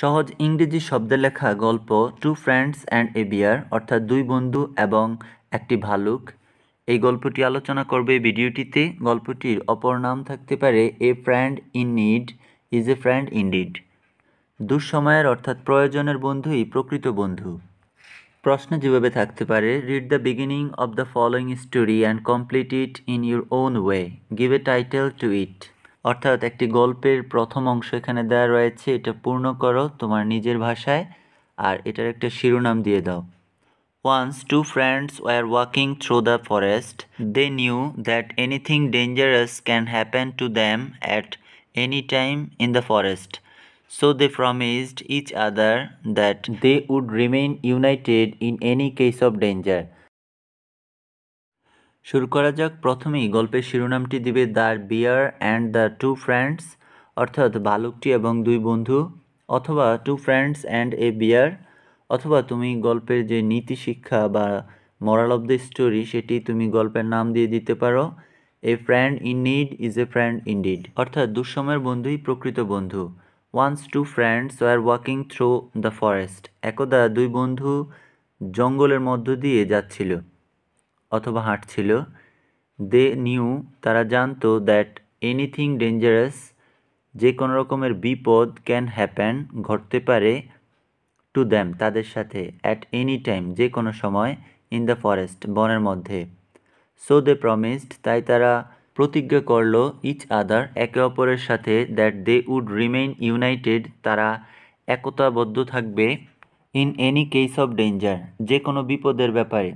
সহজ ইংরেজি শব্দে লেখা গল্প two friends and a bear অর্থাৎ দুই বন্ধু এবং একটি ভালুক এই গল্পটি আলোচনা করবে ভিডিওটিতে গল্পটির অপর নাম থাকতে পারে a friend in need is a friend in deed দুঃসময়ের অর্থাৎ প্রয়োজনের বন্ধুই প্রকৃত বন্ধু প্রশ্ন যেভাবে থাকতে পারে read the beginning of the following story and complete it in your own way give a title to it অর্থাৎ একটি গল্পের প্রথম অংশ এখানে দেওয়া রয়েছে এটা পূর্ণ করো তোমার নিজের ভাষায় আর এটার একটা শিরোনাম দিয়ে দাও once two friends were walking through the forest they knew that anything dangerous can happen to them at any time in the forest so they promised each other that they would remain united in any case of danger শুরু করা যাক প্রথমেই গল্পের শিরোনামটি দিবে the bear and the two friends অর্থাৎ ভালুকটি এবং দুই বন্ধু অথবা two friends and a bear অথবা তুমি গল্পের যে নীতি শিক্ষা বা মরাল অব দ্য স্টোরি সেটি তুমি গল্পের নাম দিয়ে দিতে পারো a friend in need is a friend in deed অর্থাৎ দুঃসময়ের বন্ধুই প্রকৃত বন্ধু once two friends were walking through the forest একদা দুই বন্ধু জঙ্গলের মধ্য দিয়ে যাচ্ছিল অথবা হাঁটছিল দে নিউ তারা জানতো দ্যাট এনিথিং ডেঞ্জারাস যে কোনো রকমের বিপদ ক্যান হ্যাপেন ঘটতে পারে টু দ্যাম তাদের সাথে অ্যাট এনি টাইম যে কোনো সময় ইন দ্য ফরেস্ট বনের মধ্যে সো দে প্রমিসড তাই তারা প্রতিজ্ঞা করল ইচ আদার একে অপরের সাথে that they would remain united তারা একতাবদ্ধ থাকবে in any case of danger যে কোনো বিপদের ব্যাপারে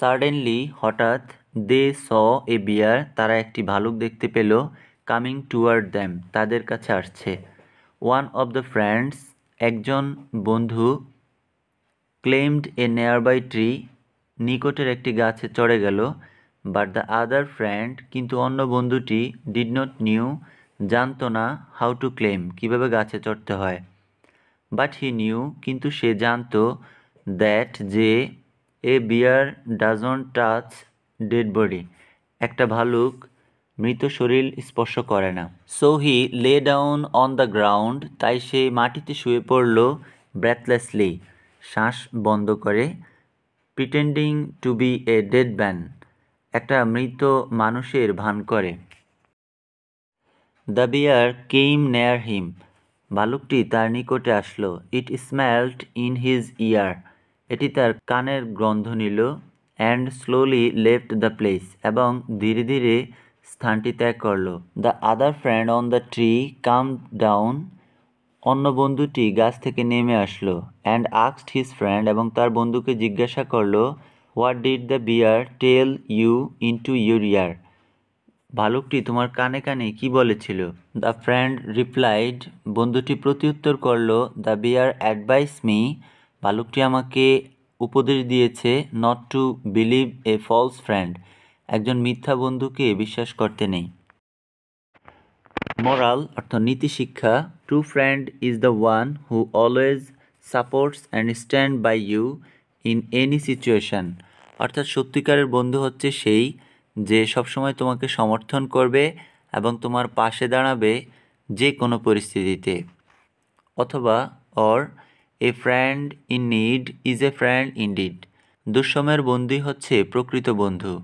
সাডেনলি হঠাৎ দে স এ বিয়ার তারা একটি ভালুক দেখতে পেল কামিং টুয়ার্ড দ্যাম তাদের কাছে আসছে ওয়ান অব দ্য ফ্রেন্ডস একজন বন্ধু ক্লেমড এ নেয়ারবাই ট্রি নিকটের একটি গাছে চড়ে গেল বাট দ্য আদার ফ্রেন্ড কিন্তু অন্য বন্ধুটি ডিড নট নিউ জানতো না হাউ টু ক্লেম কীভাবে গাছে চড়তে হয় বাট হি নিউ কিন্তু সে জানতো দ্যাট যে a bear doesn't touch dead body একটা ভালুক মৃত শরীর স্পর্শ করে না so he lay down on the ground তাই সে মাটিতে শুয়ে পড়ল ব্রেথলেসলি শ্বাস বন্ধ করে pretending to be a dead man একটা মৃত মানুষের ভান করে দ্য বিয়ার কেইম নেয়ার হিম ভালুকটি তার নিকটে আসলো it smelt in his ear এটি তার কানের গ্রন্থ নিল and slowly left the place এবং ধীরে ধীরে স্থানটি ত্যাগ করল the other friend on the tree came down অন্য বন্ধুটি গাছ থেকে নেমে আসলো অ্যান্ড আক্সড হিজ ফ্রেন্ড এবং তার বন্ধুকে জিজ্ঞাসা করলো what did the bear tell you into your ear ভালুকটি তোমার কানে কানে কি বলেছিল দ্য ফ্রেন্ড রিপ্লাইড বন্ধুটি প্রত্যুত্তর করলো দ্য বিয়ার অ্যাডভাইস মি বালুকটি আমাকে উপদেশ দিয়েছে not to believe a false friend একজন মিথ্যা বন্ধুকে বিশ্বাস করতে নেই মরাল অর্থাৎ নীতি শিক্ষা true friend is the one who always supports and stand by you in any situation অর্থাৎ সত্যিকারের বন্ধু হচ্ছে সেই যে সবসময় তোমাকে সমর্থন করবে এবং তোমার পাশে দাঁড়াবে যে কোনো পরিস্থিতিতে অথবা or a friend in need is a friend in deed দুঃসময়ের বন্ধুই হচ্ছে প্রকৃত বন্ধু